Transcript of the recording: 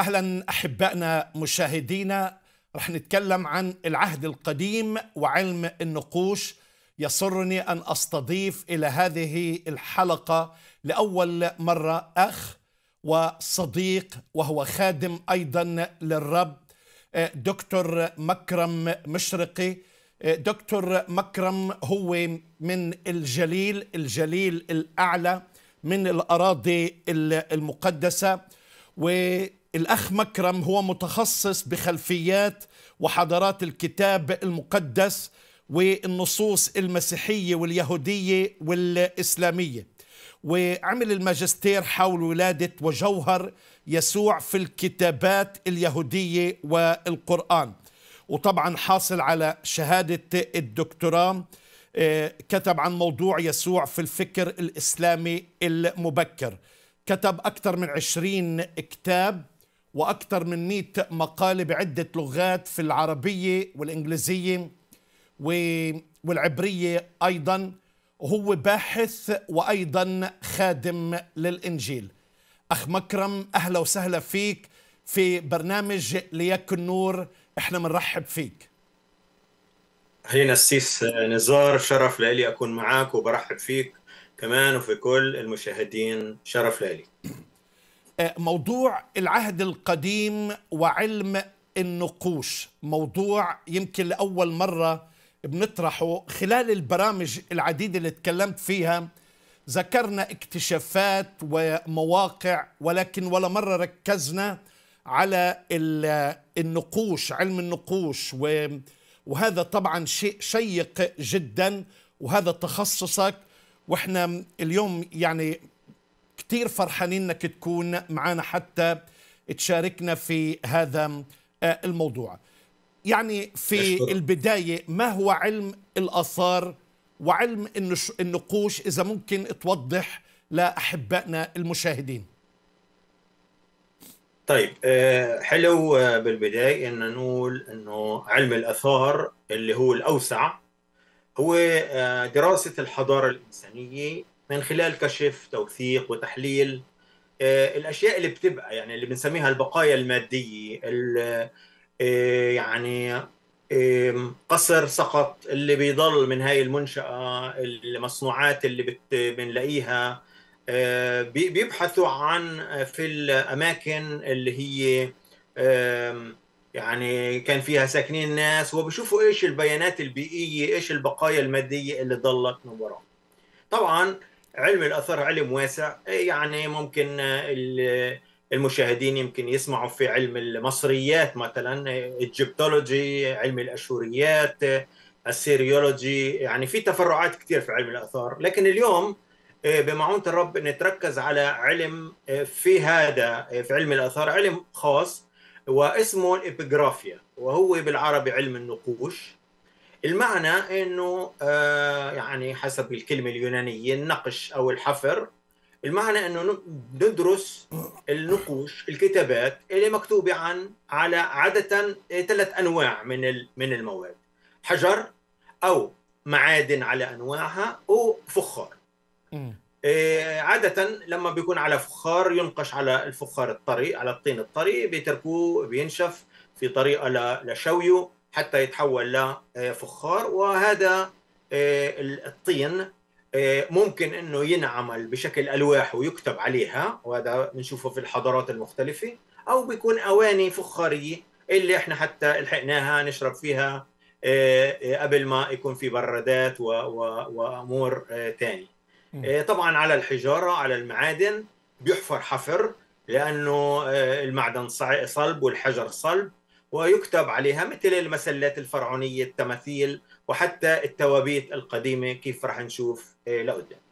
اهلا احبائنا مشاهدينا رح نتكلم عن العهد القديم وعلم النقوش يسرني ان استضيف الى هذه الحلقه لاول مره اخ وصديق وهو خادم ايضا للرب آه، دكتور مكرم مشرقي آه، دكتور مكرم هو من الجليل الجليل الاعلى من الاراضي المقدسه و الاخ مكرم هو متخصص بخلفيات وحضارات الكتاب المقدس والنصوص المسيحيه واليهوديه والاسلاميه وعمل الماجستير حول ولاده وجوهر يسوع في الكتابات اليهوديه والقران وطبعا حاصل على شهاده الدكتوراه آه، كتب عن موضوع يسوع في الفكر الإسلامي المبكر كتب أكثر من عشرين كتاب وأكثر من 100 مقالة بعدة لغات في العربية والإنجليزية والعبرية أيضا وهو باحث وأيضا خادم للإنجيل أخ مكرم أهلا وسهلا فيك في برنامج ليك النور احنا بنرحب فيك هي السيس نزار شرف لي أكون معك وبرحب فيك كمان وفي كل المشاهدين شرف لي آه، موضوع العهد القديم وعلم النقوش موضوع يمكن لأول مرة بنطرحه خلال البرامج العديدة اللي تكلمت فيها ذكرنا اكتشافات ومواقع ولكن ولا مرة ركزنا على النقوش علم النقوش وهذا طبعا شيء شيق جدا وهذا تخصصك واحنا اليوم يعني كتير فرحانين انك تكون معنا حتى تشاركنا في هذا آه، الموضوع يعني في أشكر. البداية ما هو علم الآثار وعلم النقوش إذا ممكن توضح لأحبائنا المشاهدين طيب آه، حلو آه، بالبداية أن نقول أنه علم الأثار اللي هو الأوسع هو دراسة الحضارة الإنسانية من خلال كشف توثيق وتحليل آه، الاشياء اللي بتبقى يعني اللي بنسميها البقايا الماديه آه، يعني قصر سقط اللي بيضل من هاي المنشاه المصنوعات اللي بنلاقيها آه، بيبحثوا عن في الاماكن اللي هي يعني كان فيها ساكنين ناس وبيشوفوا ايش البيانات البيئيه ايش البقايا الماديه اللي ضلت من وراء طبعا علم الاثر علم واسع إيه، يعني ممكن آه، آه، المشاهدين يمكن يسمعوا في علم المصريات مثلا الجبتولوجي آه، علم الاشوريات السيريولوجي يعني في تفرعات كثير في علم الاثار لكن اليوم بمعونه الرب نتركز على علم في هذا في علم الاثار علم خاص واسمه الابيغرافيا وهو بالعربي علم النقوش المعنى انه آه، يعني حسب الكلمه اليونانيه النقش او الحفر المعنى انه ندرس النقوش الكتابات اللي مكتوبه عن على عاده آه، ثلاث انواع من من المواد حجر او معادن على انواعها وفخار آه، عادة لما بيكون على فخار ينقش على الفخار الطري على الطين الطري بيتركوه بينشف في طريقة لشويه حتى يتحول لفخار آه، وهذا آه، الطين آه، ممكن انه ينعمل بشكل الواح ويكتب عليها وهذا بنشوفه في الحضارات المختلفه او بيكون اواني فخاريه اللي احنا حتى لحقناها نشرب فيها قبل ما يكون في برادات وامور ثانيه طبعا على الحجاره على المعادن بيحفر حفر لانه المعدن صلب والحجر صلب ويكتب عليها مثل المسلات الفرعونية التماثيل وحتى التوابيت القديمة كيف رح نشوف إيه، لقدام